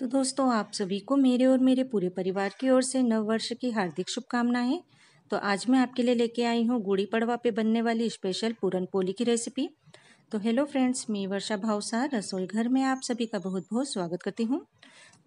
तो दोस्तों आप सभी को मेरे और मेरे पूरे परिवार की ओर से नववर्ष की हार्दिक शुभकामनाएं तो आज मैं आपके लिए लेके आई हूँ गुड़ी पड़वा पे बनने वाली स्पेशल पूरन पोली की रेसिपी तो हेलो फ्रेंड्स मैं वर्षा भावसा रसोई घर में आप सभी का बहुत बहुत स्वागत करती हूँ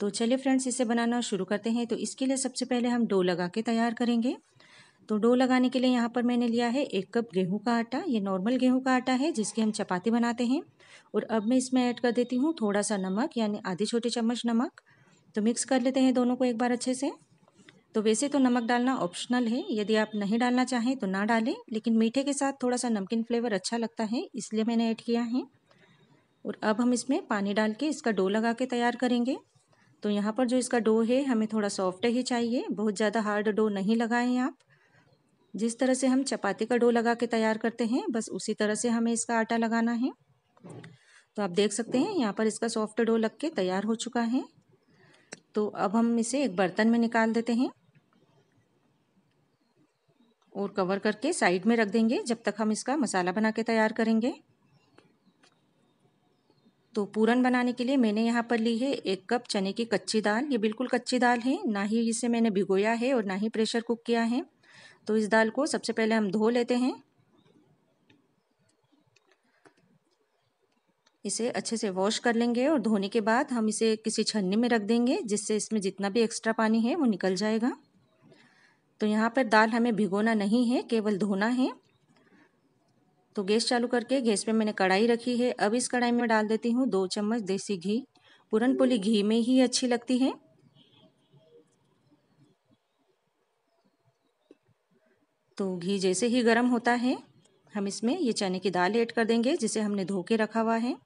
तो चलिए फ्रेंड्स इसे बनाना शुरू करते हैं तो इसके लिए सबसे पहले हम डो लगा के तैयार करेंगे तो डो लगाने के लिए यहाँ पर मैंने लिया है एक कप गेहूं का आटा ये नॉर्मल गेहूं का आटा है जिसकी हम चपाती बनाते हैं और अब मैं इसमें ऐड कर देती हूँ थोड़ा सा नमक यानी आधे छोटे चम्मच नमक तो मिक्स कर लेते हैं दोनों को एक बार अच्छे से तो वैसे तो नमक डालना ऑप्शनल है यदि आप नहीं डालना चाहें तो ना डालें लेकिन मीठे के साथ थोड़ा सा नमकीन फ्लेवर अच्छा लगता है इसलिए मैंने ऐड किया है और अब हम इसमें पानी डाल के इसका डो लगा के तैयार करेंगे तो यहाँ पर जो इसका डो है हमें थोड़ा सॉफ्ट ही चाहिए बहुत ज़्यादा हार्ड डो नहीं लगाएं आप जिस तरह से हम चपाती का डो लगा के तैयार करते हैं बस उसी तरह से हमें इसका आटा लगाना है तो आप देख सकते हैं यहाँ पर इसका सॉफ्ट डो लग के तैयार हो चुका है तो अब हम इसे एक बर्तन में निकाल देते हैं और कवर करके साइड में रख देंगे जब तक हम इसका मसाला बना के तैयार करेंगे तो पूरन बनाने के लिए मैंने यहाँ पर ली है एक कप चने की कच्ची दाल ये बिल्कुल कच्ची दाल है ना ही इसे मैंने भिगोया है और ना ही प्रेशर कुक किया है तो इस दाल को सबसे पहले हम धो लेते हैं इसे अच्छे से वॉश कर लेंगे और धोने के बाद हम इसे किसी छन्नी में रख देंगे जिससे इसमें जितना भी एक्स्ट्रा पानी है वो निकल जाएगा तो यहाँ पर दाल हमें भिगोना नहीं है केवल धोना है तो गैस चालू करके गैस पे मैंने कढ़ाई रखी है अब इस कढ़ाई में डाल देती हूँ दो चम्मच देसी घी पूरनपोली घी में ही अच्छी लगती है तो घी जैसे ही गर्म होता है हम इसमें ये चने की दाल ऐड कर देंगे जिसे हमने धो के रखा हुआ है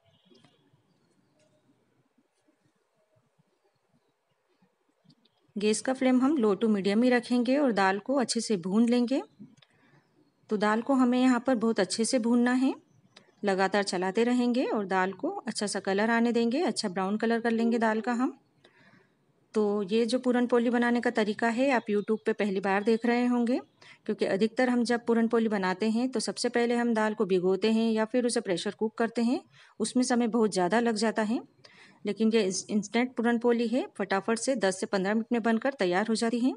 गैस का फ्लेम हम लो टू मीडियम ही रखेंगे और दाल को अच्छे से भून लेंगे तो दाल को हमें यहाँ पर बहुत अच्छे से भूनना है लगातार चलाते रहेंगे और दाल को अच्छा सा कलर आने देंगे अच्छा ब्राउन कलर कर लेंगे दाल का हम तो ये जो पूरन पोली बनाने का तरीका है आप यूट्यूब पे पहली बार देख रहे होंगे क्योंकि अधिकतर हम जब पूरन पोली बनाते हैं तो सबसे पहले हम दाल को भिगोते हैं या फिर उसे प्रेशर कुक करते हैं उसमें समय बहुत ज़्यादा लग जाता है लेकिन ये इंस्टेंट पूरन पोली है फटाफट से दस से पंद्रह मिनट में बनकर तैयार हो जाती है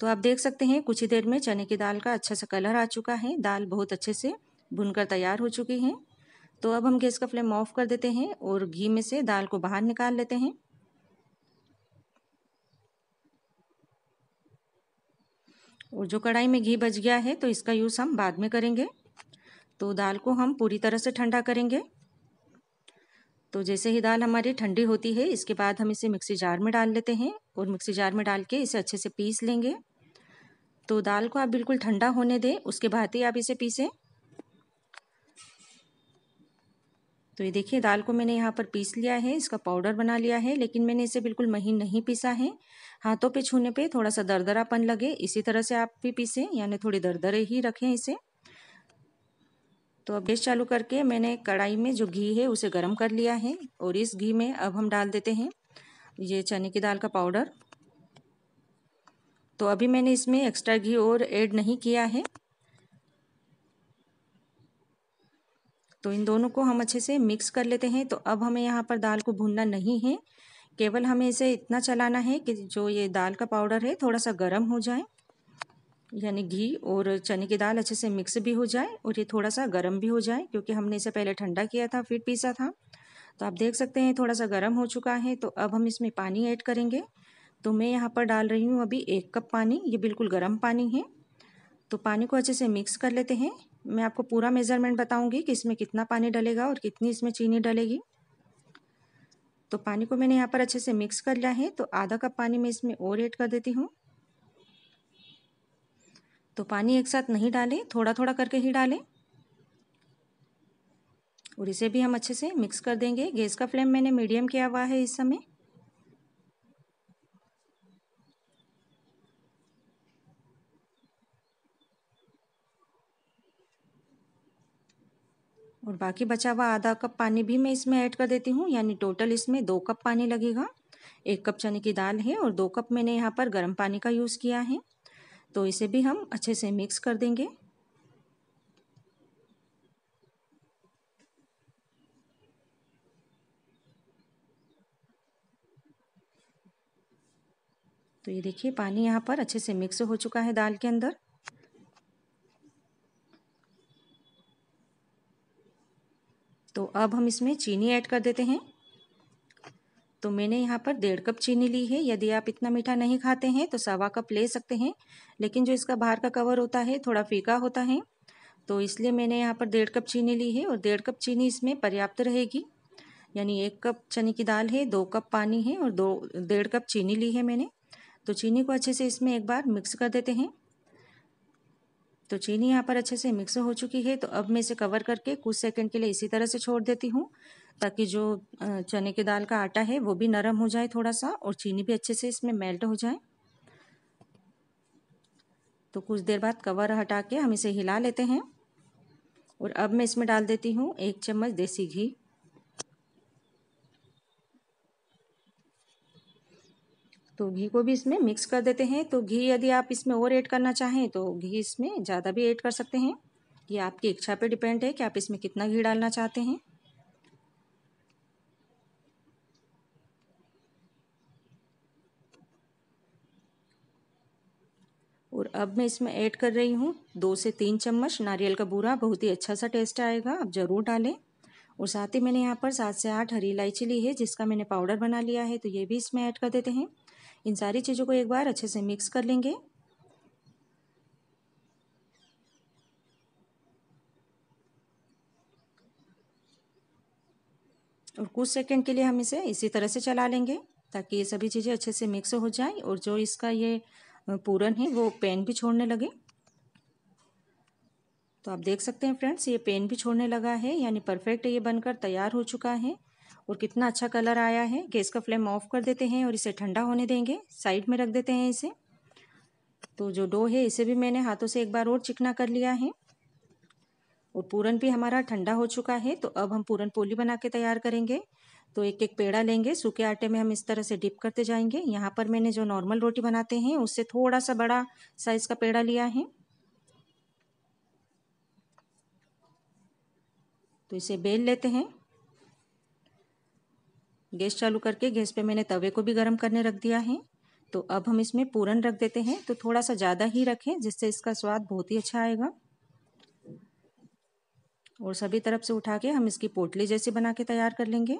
तो आप देख सकते हैं कुछ ही देर में चने की दाल का अच्छा सा कलर आ चुका है दाल बहुत अच्छे से भुन तैयार हो चुकी है तो अब हम गैस का फ्लेम ऑफ कर देते हैं और घी में से दाल को बाहर निकाल लेते हैं और जो कढ़ाई में घी बच गया है तो इसका यूज़ हम बाद में करेंगे तो दाल को हम पूरी तरह से ठंडा करेंगे तो जैसे ही दाल हमारी ठंडी होती है इसके बाद हम इसे मिक्सी जार में डाल लेते हैं और मिक्सी जार में डाल के इसे अच्छे से पीस लेंगे तो दाल को आप बिल्कुल ठंडा होने दें उसके बाद ही आप इसे पीसें तो ये देखिए दाल को मैंने यहाँ पर पीस लिया है इसका पाउडर बना लिया है लेकिन मैंने इसे बिल्कुल महीन नहीं पीसा है हाथों पे छूने पे थोड़ा सा दरदरापन लगे इसी तरह से आप भी पीसें यानी थोड़ी दरदरे ही रखें इसे तो अब गैस चालू करके मैंने कढ़ाई में जो घी है उसे गर्म कर लिया है और इस घी में अब हम डाल देते हैं ये चने की दाल का पाउडर तो अभी मैंने इसमें एक्स्ट्रा घी और ऐड नहीं किया है तो इन दोनों को हम अच्छे से मिक्स कर लेते हैं तो अब हमें यहाँ पर दाल को भूनना नहीं है केवल हमें इसे इतना चलाना है कि जो ये दाल का पाउडर है थोड़ा सा गर्म हो जाए यानी घी और चने की दाल अच्छे से मिक्स भी हो जाए और ये थोड़ा सा गर्म भी हो जाए क्योंकि हमने इसे पहले ठंडा किया था फिर पीसा था तो आप देख सकते हैं थोड़ा सा गर्म हो चुका है तो अब हम इसमें पानी ऐड करेंगे तो मैं यहाँ पर डाल रही हूँ अभी एक कप पानी ये बिल्कुल गर्म पानी है तो पानी को अच्छे से मिक्स कर लेते हैं मैं आपको पूरा मेज़रमेंट बताऊंगी कि इसमें कितना पानी डलेगा और कितनी इसमें चीनी डलेगी तो पानी को मैंने यहाँ पर अच्छे से मिक्स कर लिया है तो आधा कप पानी मैं इसमें और ऐड कर देती हूँ तो पानी एक साथ नहीं डालें थोड़ा थोड़ा करके ही डालें और इसे भी हम अच्छे से मिक्स कर देंगे गैस का फ्लेम मैंने मीडियम किया हुआ है इस समय और बाकी बचा हुआ आधा कप पानी भी मैं इसमें ऐड कर देती हूँ यानी टोटल इसमें दो कप पानी लगेगा एक कप चने की दाल है और दो कप मैंने यहाँ पर गर्म पानी का यूज़ किया है तो इसे भी हम अच्छे से मिक्स कर देंगे तो ये देखिए पानी यहाँ पर अच्छे से मिक्स हो चुका है दाल के अंदर अब हम इसमें चीनी ऐड कर देते हैं तो मैंने यहाँ पर डेढ़ कप चीनी ली है यदि आप इतना मीठा नहीं खाते हैं तो सवा कप ले सकते हैं लेकिन जो इसका बाहर का कवर होता है थोड़ा फीका होता है तो इसलिए मैंने यहाँ पर डेढ़ कप चीनी ली है और डेढ़ कप चीनी इसमें पर्याप्त रहेगी यानी एक कप चने की दाल है दो कप पानी है और दो डेढ़ कप चीनी ली है मैंने तो चीनी को अच्छे से इसमें एक बार मिक्स कर देते हैं तो चीनी यहाँ पर अच्छे से मिक्स हो चुकी है तो अब मैं इसे कवर करके कुछ सेकंड के लिए इसी तरह से छोड़ देती हूँ ताकि जो चने की दाल का आटा है वो भी नरम हो जाए थोड़ा सा और चीनी भी अच्छे से इसमें मेल्ट हो जाए तो कुछ देर बाद कवर हटा के हम इसे हिला लेते हैं और अब मैं इसमें डाल देती हूँ एक चम्मच देसी घी तो घी को भी इसमें मिक्स कर देते हैं तो घी यदि आप इसमें और ऐड करना चाहें तो घी इसमें ज़्यादा भी ऐड कर सकते हैं ये आपकी इच्छा पे डिपेंड है कि आप इसमें कितना घी डालना चाहते हैं और अब मैं इसमें ऐड कर रही हूँ दो से तीन चम्मच नारियल का बूरा बहुत ही अच्छा सा टेस्ट आएगा आप ज़रूर डालें और साथ ही मैंने यहाँ पर सात से आठ हरी इलायची ली है जिसका मैंने पाउडर बना लिया है तो ये भी इसमें ऐड कर देते हैं इन सारी चीज़ों को एक बार अच्छे से मिक्स कर लेंगे और कुछ सेकंड के लिए हम इसे इसी तरह से चला लेंगे ताकि ये सभी चीज़ें अच्छे से मिक्स हो जाए और जो इसका ये पूरन है वो पेन भी छोड़ने लगे तो आप देख सकते हैं फ्रेंड्स ये पेन भी छोड़ने लगा है यानी परफेक्ट ये बनकर तैयार हो चुका है और कितना अच्छा कलर आया है गैस का फ्लेम ऑफ कर देते हैं और इसे ठंडा होने देंगे साइड में रख देते हैं इसे तो जो डो है इसे भी मैंने हाथों से एक बार और चिकना कर लिया है और पूरन भी हमारा ठंडा हो चुका है तो अब हम पूरन पोली बना के तैयार करेंगे तो एक एक पेड़ा लेंगे सूखे आटे में हम इस तरह से डिप करते जाएंगे यहाँ पर मैंने जो नॉर्मल रोटी बनाते हैं उससे थोड़ा सा बड़ा साइज़ का पेड़ा लिया है तो इसे बेल लेते हैं गैस चालू करके गैस पे मैंने तवे को भी गर्म करने रख दिया है तो अब हम इसमें पूरन रख देते हैं तो थोड़ा सा ज़्यादा ही रखें जिससे इसका स्वाद बहुत ही अच्छा आएगा और सभी तरफ से उठा के हम इसकी पोटली जैसी बना के तैयार कर लेंगे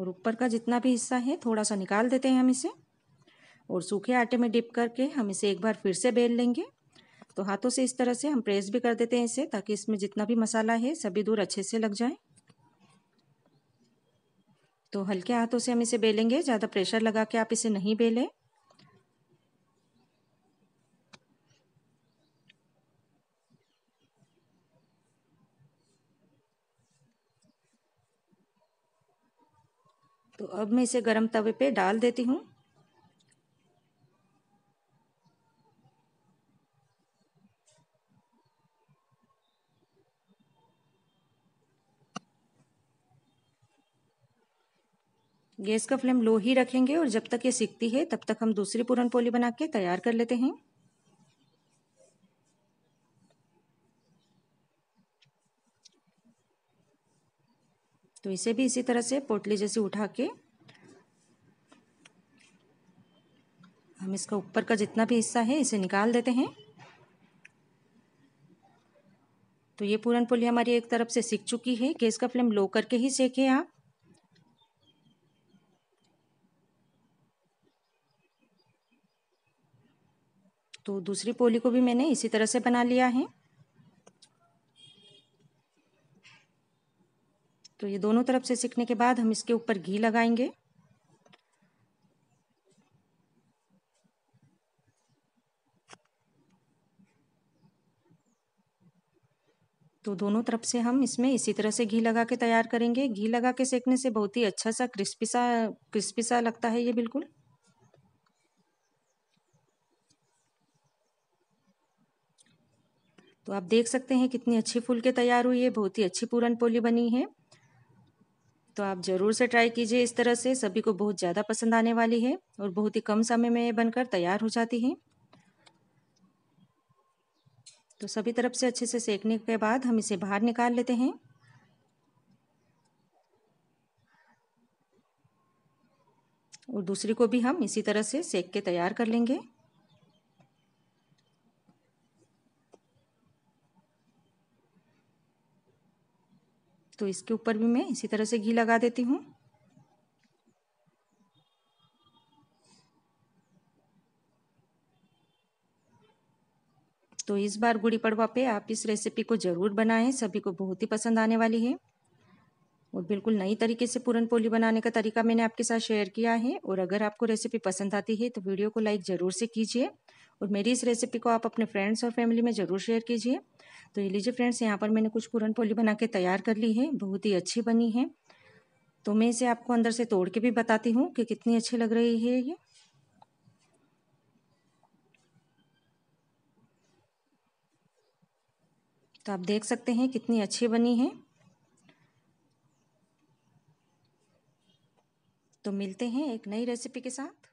और ऊपर का जितना भी हिस्सा है थोड़ा सा निकाल देते हैं हम इसे और सूखे आटे में डिप करके हम इसे एक बार फिर से बेल लेंगे तो हाथों से इस तरह से हम प्रेस भी कर देते हैं इसे ताकि इसमें जितना भी मसाला है सभी दूर अच्छे से लग जाए तो हल्के हाथों से हम इसे बेलेंगे ज़्यादा प्रेशर लगा के आप इसे नहीं बेलें तो अब मैं इसे गरम तवे पे डाल देती हूँ गैस का फ्लेम लो ही रखेंगे और जब तक ये सीखती है तब तक हम दूसरी पूरन पोली बना के तैयार कर लेते हैं तो इसे भी इसी तरह से पोटली जैसी उठा के हम इसका ऊपर का जितना भी हिस्सा है इसे निकाल देते हैं तो ये पूरन पोली हमारी एक तरफ से सीख चुकी है गैस का फ्लेम लो करके ही सेकें आप तो दूसरी पोली को भी मैंने इसी तरह से बना लिया है तो ये दोनों तरफ से सिकने के बाद हम इसके ऊपर घी लगाएंगे तो दोनों तरफ से हम इसमें इसी तरह से घी लगा के तैयार करेंगे घी लगा के सेकने से बहुत ही अच्छा सा क्रिस्पी सा क्रिस्पी सा लगता है ये बिल्कुल तो आप देख सकते हैं कितनी अच्छी फूल के तैयार हुई है बहुत ही अच्छी पूरन पोली बनी है तो आप ज़रूर से ट्राई कीजिए इस तरह से सभी को बहुत ज़्यादा पसंद आने वाली है और बहुत ही कम समय में ये बनकर तैयार हो जाती है तो सभी तरफ से अच्छे से सेकने के बाद हम इसे बाहर निकाल लेते हैं और दूसरी को भी हम इसी तरह से सेक के तैयार कर लेंगे तो इसके ऊपर भी मैं इसी तरह से घी लगा देती हूँ तो इस बार गुड़ी पड़वा पे आप इस रेसिपी को ज़रूर बनाएं सभी को बहुत ही पसंद आने वाली है और बिल्कुल नई तरीके से पूरन पोली बनाने का तरीका मैंने आपके साथ शेयर किया है और अगर आपको रेसिपी पसंद आती है तो वीडियो को लाइक ज़रूर से कीजिए और मेरी इस रेसिपी को आप अपने फ्रेंड्स और फैमिली में ज़रूर शेयर कीजिए तो ये लीजिए फ्रेंड्स यहाँ पर मैंने कुछ पूरन पोली बना के तैयार कर ली है बहुत ही अच्छी बनी है तो मैं इसे आपको अंदर से तोड़ के भी बताती हूँ कि कितनी अच्छी लग रही है ये तो आप देख सकते हैं कितनी अच्छी बनी है तो मिलते हैं एक नई रेसिपी के साथ